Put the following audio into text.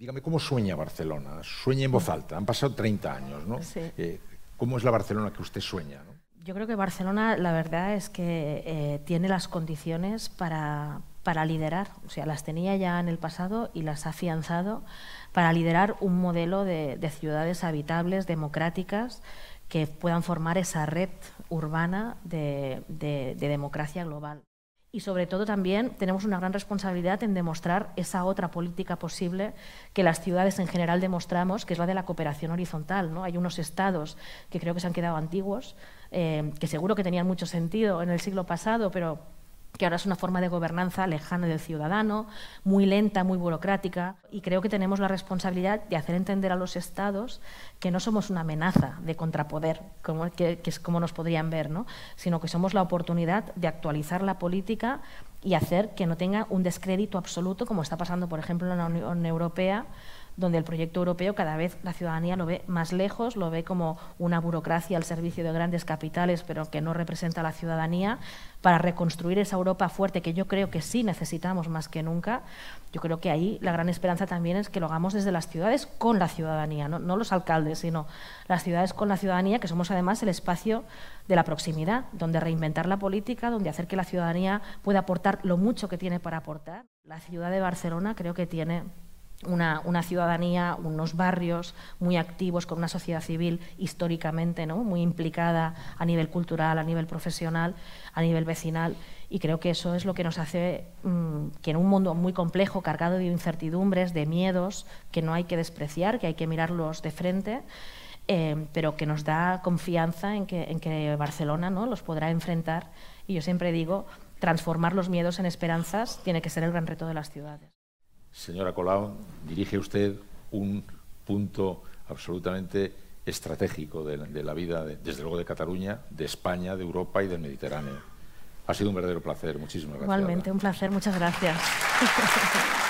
Dígame, ¿cómo sueña Barcelona? Sueña en voz alta. Han pasado 30 años, ¿no? Sí. Eh, ¿Cómo es la Barcelona que usted sueña? Yo creo que Barcelona, la verdad es que eh, tiene las condiciones para, liderar. O sea, las tenía ya en el pasado y las ha afianzado para liderar un modelo de, ciudades habitables, democráticas, que puedan formar esa red urbana de democracia global y sobre todo también tenemos una gran responsabilidad en demostrar esa otra política posible que las ciudades en general demostramos, que es la de la cooperación horizontal. ¿no? Hay unos estados que creo que se han quedado antiguos, eh, que seguro que tenían mucho sentido en el siglo pasado, pero que ahora es una forma de gobernanza lejana del ciudadano, muy lenta, muy burocrática, y creo que tenemos la responsabilidad de hacer entender a los estados que no somos una amenaza de contrapoder, como, que, es como nos podrían ver, ¿no? sino que somos la oportunidad de actualizar la política y hacer que no tenga un descrédito absoluto, como está pasando, por ejemplo, en la Unión Europea, donde el proyecto europeo cada vez la ciudadanía lo ve más lejos, lo ve como una burocracia al servicio de grandes capitales, pero que no representa a la ciudadanía, para reconstruir esa Europa fuerte que yo creo que sí necesitamos más que nunca. Yo creo que ahí la gran esperanza también es que lo hagamos desde las ciudades con la ciudadanía, no, los alcaldes, sino las ciudades con la ciudadanía, que somos además el espacio de la proximidad, donde reinventar la política, donde hacer que la ciudadanía pueda aportar lo mucho que tiene para aportar. La ciudad de Barcelona creo que tiene una, ciudadanía, unos barrios muy activos, con una sociedad civil históricamente ¿no? muy implicada a nivel cultural, a nivel profesional, a nivel vecinal. Y creo que eso es lo que nos hace mm, que en un mundo muy complejo, cargado de incertidumbres, de miedos, que no hay que despreciar, que hay que mirarlos de frente, eh, pero que nos da confianza en que, en que Barcelona ¿no? los podrá enfrentar. Y yo siempre digo, transformar los miedos en esperanzas tiene que ser el gran reto de las ciudades. Señora Colau, dirige usted un punto absolutamente estratégico de, la vida, desde luego, de Cataluña, de España, de Europa y del Mediterráneo. Ha sido un verdadero placer. Muchísimas gracias. Igualmente, un placer. Muchas gracias.